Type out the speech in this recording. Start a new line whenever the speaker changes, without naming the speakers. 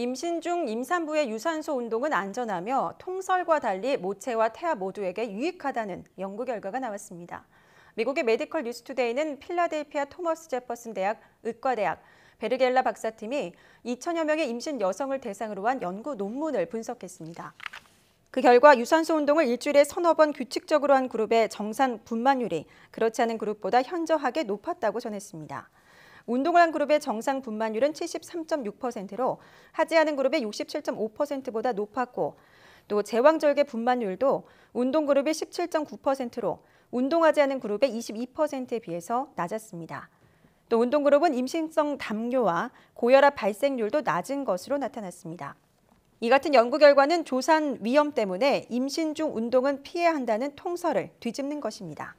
임신 중 임산부의 유산소 운동은 안전하며 통설과 달리 모체와 태아 모두에게 유익하다는 연구 결과가 나왔습니다. 미국의 메디컬 뉴스투데이는 필라델피아 토머스 제퍼슨 대학 의과대학 베르겔라 박사팀이 2천여 명의 임신 여성을 대상으로 한 연구 논문을 분석했습니다. 그 결과 유산소 운동을 일주일에 서너 번 규칙적으로 한 그룹의 정산 분만율이 그렇지 않은 그룹보다 현저하게 높았다고 전했습니다. 운동을 한 그룹의 정상 분만율은 73.6%로 하지않은 그룹의 67.5%보다 높았고 또 제왕절개 분만율도 운동 그룹의 17.9%로 운동하지 않은 그룹의 22%에 비해서 낮았습니다. 또 운동 그룹은 임신성 담요와 고혈압 발생률도 낮은 것으로 나타났습니다. 이 같은 연구 결과는 조산 위험 때문에 임신 중 운동은 피해야 한다는 통설을 뒤집는 것입니다.